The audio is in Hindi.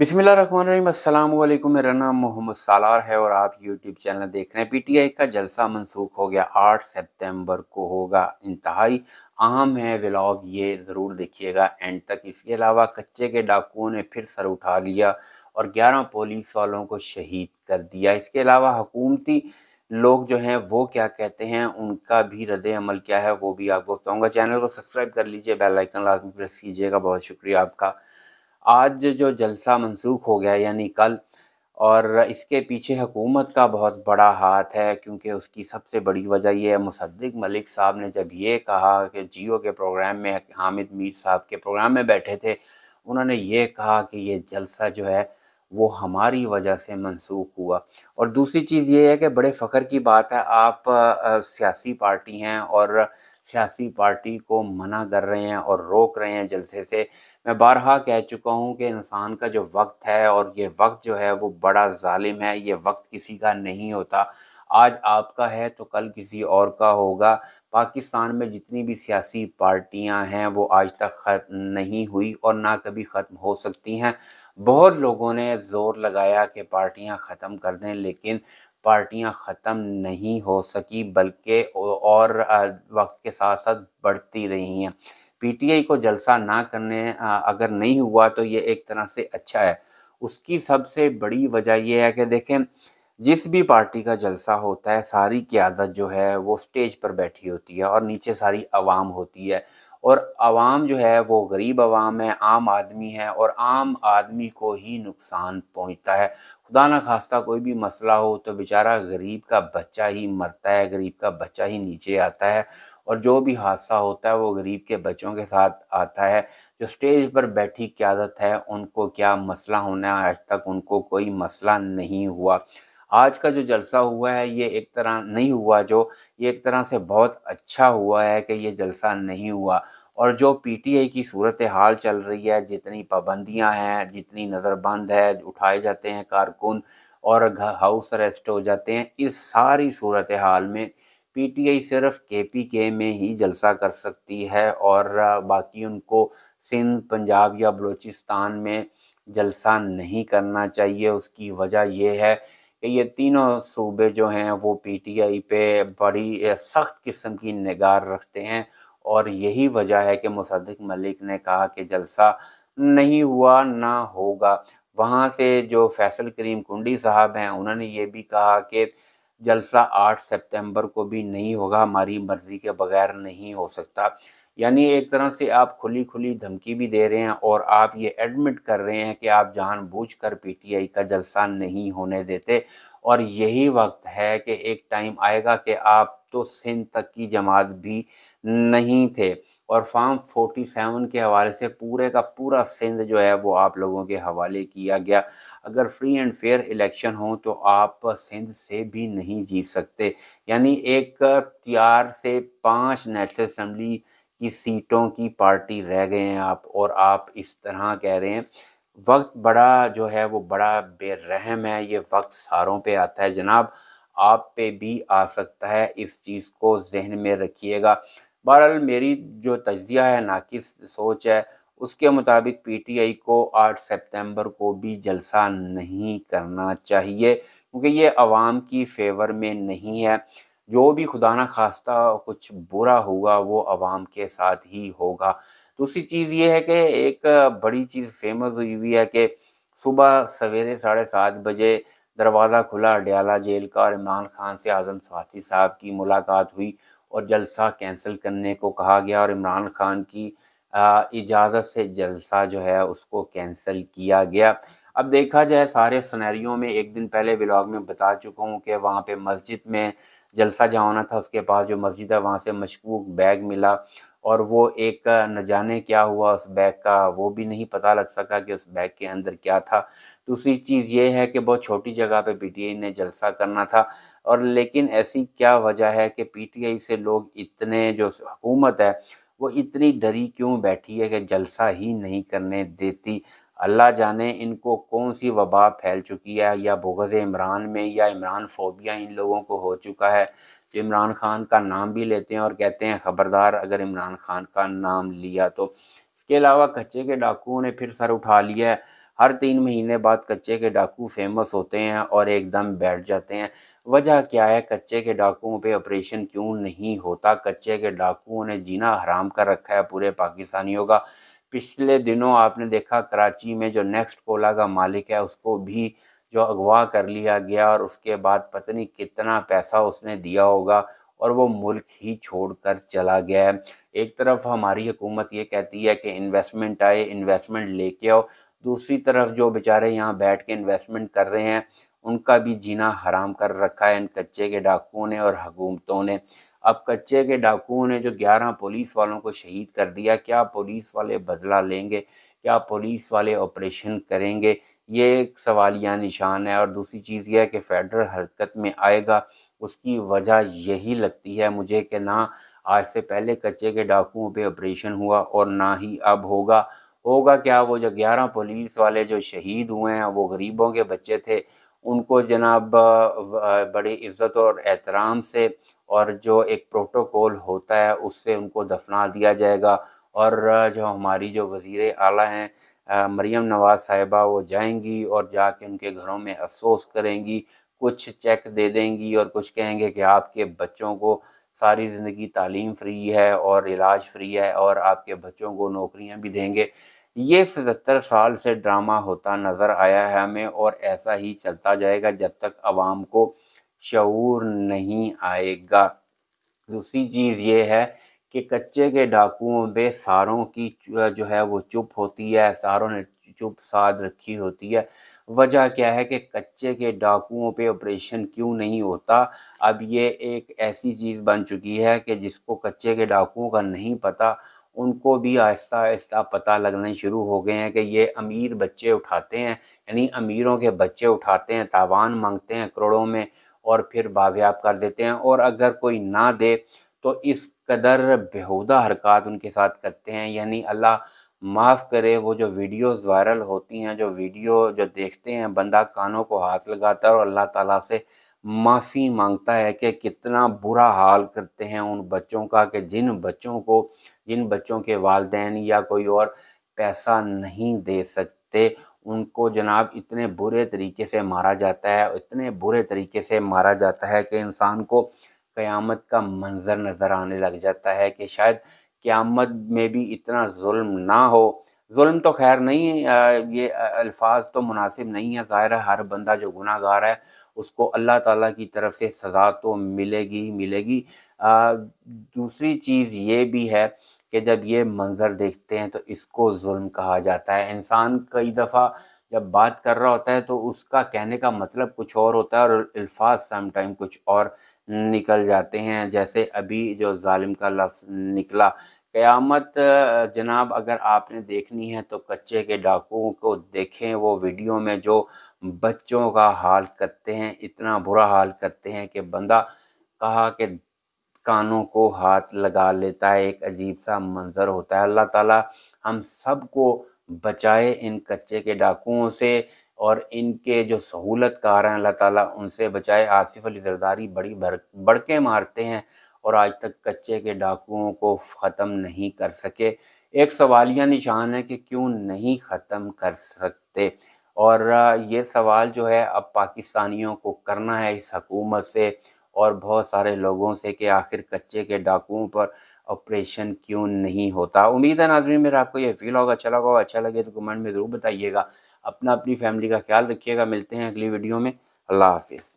बिसमिल अल्लाम मेरा नाम मोहम्मद सालार है और आप यूट्यूब चैनल देख रहे हैं पी टी आई का जलसा मनसूख हो गया आठ सितम्बर को होगा इंतहाई अहम है व्लॉग ये ज़रूर देखिएगा एंड तक इसके अलावा कच्चे के डाकुओं ने फिर सर उठा लिया और ग्यारह पुलिस वालों को शहीद कर दिया इसके अलावा हकूमती लोग जो हैं वो क्या कहते हैं उनका भी रद्द अमल क्या है वो भी आपको बताऊँगा चैनल को सब्सक्राइब कर लीजिए बेलाइकन लाजमी प्रेस कीजिएगा बहुत शुक्रिया आपका आज जो जलसा मनसूख हो गया यानी कल और इसके पीछे हकूमत का बहुत बड़ा हाथ है क्योंकि उसकी सबसे बड़ी वजह यह है मुसद्दिक मलिक साहब ने जब ये कहा कि जियो के प्रोग्राम में हामिद मीर साहब के प्रोग्राम में बैठे थे उन्होंने ये कहा कि ये जलसा जो है वो हमारी वजह से मनसूख हुआ और दूसरी चीज़ ये है कि बड़े फ़ख्र की बात है आप सियासी पार्टी हैं और सियासी पार्टी को मना कर रहे हैं और रोक रहे हैं जलसे से मैं बारहा कह चुका हूँ कि इंसान का जो वक्त है और ये वक्त जो है वो बड़ा ालिम है ये वक्त किसी का नहीं होता आज आपका है तो कल किसी और का होगा पाकिस्तान में जितनी भी सियासी पार्टियां हैं वो आज तक ख़त्म नहीं हुई और ना कभी ख़त्म हो सकती हैं बहुत लोगों ने ज़ोर लगाया कि पार्टियां ख़त्म कर दें लेकिन पार्टियां ख़त्म नहीं हो सकी बल्कि और वक्त के साथ साथ बढ़ती रही हैं पीटीआई को जलसा ना करने अगर नहीं हुआ तो ये एक तरह से अच्छा है उसकी सबसे बड़ी वजह यह है कि देखें जिस भी पार्टी का जलसा होता है सारी क्यादत जो है वो स्टेज पर बैठी होती है और नीचे सारी आवाम होती है और आवाम जो है वो गरीब आवाम है आम आदमी है और आम आदमी को ही नुकसान पहुंचता है खुदा न खास्ता कोई भी मसला हो तो बेचारा गरीब का बच्चा ही मरता है गरीब का बच्चा ही नीचे आता है और जो भी हादसा होता है वो गरीब के बच्चों के साथ आता है जो स्टेज पर बैठी क्यादत है उनको क्या मसला होना है आज तक उनको कोई मसला नहीं हुआ आज का जो जलसा हुआ है ये एक तरह नहीं हुआ जो ये एक तरह से बहुत अच्छा हुआ है कि ये जलसा नहीं हुआ और जो पीटीआई की सूरत हाल चल रही है जितनी पाबंदियां हैं जितनी नज़रबंद है उठाए जाते हैं कारकुन और हाउस अरेस्ट हो जाते हैं इस सारी सूरत हाल में पीटीआई सिर्फ केपीके में ही जलसा कर सकती है और बाकी उनको सिंध पंजाब या बलूचिस्तान में जलसा नहीं करना चाहिए उसकी वजह यह है कि ये तीनों सूबे जो हैं वो पी टी आई पे बड़ी सख्त किस्म की निगार रखते हैं और यही वजह है कि मुसद्दिक मलिक ने कहा कि जलसा नहीं हुआ ना होगा वहाँ से जो फैसल करीम कुंडी साहब हैं उन्होंने ये भी कहा कि जलसा 8 सितंबर को भी नहीं होगा हमारी मर्ज़ी के बगैर नहीं हो सकता यानी एक तरह से आप खुली खुली धमकी भी दे रहे हैं और आप ये एडमिट कर रहे हैं कि आप जानबूझकर पीटीआई का जलसा नहीं होने देते और यही वक्त है कि एक टाइम आएगा कि आप तो सिंध तक की जमात भी नहीं थे और फार्म सेवन के हवाले से पूरे का पूरा सिंध जो है वो आप लोगों के हवाले किया गया अगर फ्री एंड फेयर इलेक्शन हो तो आप सिंध से भी नहीं जीत सकते यानी एक चार से पाँच नेशनल असम्बली कि सीटों की पार्टी रह गए हैं आप और आप इस तरह कह रहे हैं वक्त बड़ा जो है वो बड़ा बेरहम है ये वक्त सारों पे आता है जनाब आप पे भी आ सकता है इस चीज़ को जहन में रखिएगा बहरहाल मेरी जो तजिया है नाकिस सोच है उसके मुताबिक पीटीआई को 8 सितंबर को भी जलसा नहीं करना चाहिए क्योंकि ये आवाम की फेवर में नहीं है जो भी खुदा न खास्ता कुछ बुरा होगा वो आवाम के साथ ही होगा दूसरी चीज़ ये है कि एक बड़ी चीज़ फेमस हुई हुई है कि सुबह सवेरे साढ़े सात बजे दरवाज़ा खुला अडयाला जेल का और इमरान खान से आज़म स्वाति साहब की मुलाकात हुई और जलसा कैंसिल करने को कहा गया और इमरान खान की इजाज़त से जलसा जो है उसको कैंसिल किया गया अब देखा जाए सारे सनेरियों में एक दिन पहले ब्लॉग में बता चुका हूँ कि वहाँ पर मस्जिद में जलसा जहाँ होना था उसके पास जो मस्जिद है वहाँ से मशकूक बैग मिला और वो एक न जाने क्या हुआ उस बैग का वो भी नहीं पता लग सका कि उस बैग के अंदर क्या था दूसरी चीज़ ये है कि बहुत छोटी जगह पे पीटीआई ने जलसा करना था और लेकिन ऐसी क्या वजह है कि पीटीआई से लोग इतने जो हुकूमत है वो इतनी डरी क्यों बैठी है कि जलसा ही नहीं करने देती अल्लाह जाने इनको कौन सी वबा फैल चुकी है या बोगज इमरान में या इमरान फोबिया इन लोगों को हो चुका है तो इमरान खान का नाम भी लेते हैं और कहते हैं ख़बरदार अगर इमरान खान का नाम लिया तो इसके अलावा कच्चे के डाकुओं ने फिर सर उठा लिया है हर तीन महीने बाद कच्चे के डाकू फेमस होते हैं और एकदम बैठ जाते हैं वजह क्या है कच्चे के डाकुओं पे ऑपरेशन क्यों नहीं होता कच्चे के डाकुओं ने जीना हराम कर रखा है पूरे पाकिस्तानियों का पिछले दिनों आपने देखा कराची में जो नेक्स्ट कोला का मालिक है उसको भी जो अगवा कर लिया गया और उसके बाद पता नहीं कितना पैसा उसने दिया होगा और वो मुल्क ही छोड़कर चला गया है एक तरफ हमारी हुकूमत ये कहती है कि इन्वेस्टमेंट आए इन्वेस्टमेंट लेके आओ दूसरी तरफ जो बेचारे यहाँ बैठ के इन्वेस्टमेंट कर रहे हैं उनका भी जीना हराम कर रखा है इन कच्चे के डाकुओं ने और हुकूमतों ने अब कच्चे के डाकुओं ने जो ग्यारह पुलिस वालों को शहीद कर दिया क्या पुलिस वाले बदला लेंगे क्या पुलिस वाले ऑपरेशन करेंगे ये एक सवालिया निशान है और दूसरी चीज़ यह है कि फेडरल हरकत में आएगा उसकी वजह यही लगती है मुझे कि ना आज से पहले कच्चे के डाकुओं पे ऑपरेशन हुआ और ना ही अब होगा होगा क्या वो जो ग्यारह पुलिस वाले जो शहीद हुए हैं वो गरीबों के बच्चे थे उनको जनाब बड़ी इज़्ज़त और एहतराम से और जो एक प्रोटोकॉल होता है उससे उनको दफना दिया जाएगा और जो हमारी जो वज़ी अली हैं मरीम नवाज़ साहिबा वो जाएंगी और जाके उनके घरों में अफसोस करेंगी कुछ चेक दे देंगी और कुछ कहेंगे कि आपके बच्चों को सारी ज़िंदगी तालीम फ्री है और इलाज फ्री है और आपके बच्चों को नौकरियां भी देंगे ये सतर साल से ड्रामा होता नज़र आया है हमें और ऐसा ही चलता जाएगा जब तक आवाम को शूर नहीं आएगा दूसरी चीज़ ये है कि कच्चे के डाकुओं पे सारों की जो है वो चुप होती है सारों ने चुप साध रखी होती है वजह क्या है कि कच्चे के डाकुओं पे ऑपरेशन क्यों नहीं होता अब ये एक ऐसी चीज़ बन चुकी है कि जिसको कच्चे के डाकुओं का नहीं पता उनको भी आहिस्ता आहिस्ता पता लगने शुरू हो गए हैं कि ये अमीर बच्चे उठाते हैं यानी अमीरों के बच्चे उठाते हैं तावान मांगते हैं करोड़ों में और फिर बाजियाब कर देते हैं और अगर कोई ना दे तो इस कदर बेहूदा हरकत उनके साथ करते हैं यानी अल्लाह माफ़ करे वो जो वीडियोस वायरल होती हैं जो वीडियो जो देखते हैं बंदा कानों को हाथ लगाता है और अल्लाह ताला से माफ़ी मांगता है कि कितना बुरा हाल करते हैं उन बच्चों का कि जिन बच्चों को जिन बच्चों के वालदेन या कोई और पैसा नहीं दे सकते उनको जनाब इतने बुरे तरीके से मारा जाता है इतने बुरे तरीके से मारा जाता है कि इंसान को क़यामत का मंज़र नज़र आने लग जाता है कि शायद क़यामत में भी इतना जुल्म ना हो जुल्म तो खैर नहीं है ये अल्फाज तो मुनासिब नहीं है ज़ाहिर है हर बंदा जो गुनागार है उसको अल्लाह ताला की तरफ से सज़ा तो मिलेगी ही मिलेगी आ, दूसरी चीज़ ये भी है कि जब ये मंज़र देखते हैं तो इसको जुल्म कहा जाता है इंसान कई दफ़ा जब बात कर रहा होता है तो उसका कहने का मतलब कुछ और होता है और अल्फाज समटाइम कुछ और निकल जाते हैं जैसे अभी जो ालिम का लफ्ज़ निकला क़यामत जनाब अगर आपने देखनी है तो कच्चे के डाकुओं को देखें वो वीडियो में जो बच्चों का हाल करते हैं इतना बुरा हाल करते हैं कि बंदा कहा कि कानों को हाथ लगा लेता है एक अजीब सा मंज़र होता है अल्लाह ताला हम सबको बचाए इन कच्चे के डाकुओं से और इनके जो सहूलत कार हैं अल्लाह ताला उनसे बचाए आसिफ अली जरदारी बड़ी भर बड़के मारते हैं और आज तक कच्चे के डाकुओं को ख़त्म नहीं कर सके एक सवालिया निशान है कि क्यों नहीं ख़त्म कर सकते और ये सवाल जो है अब पाकिस्तानियों को करना है इस हकूमत से और बहुत सारे लोगों से कि आखिर कच्चे के डाकुओं पर ऑपरेशन क्यों नहीं होता उम्मीद है नाजरीन मेरा आपको ये फील होगा अच्छा लगा अच्छा लगे तो कमेंट में ज़रूर बताइएगा अपना अपनी फैमिली का ख्याल रखिएगा मिलते हैं अगली वीडियो में अल्लाह हाफिज़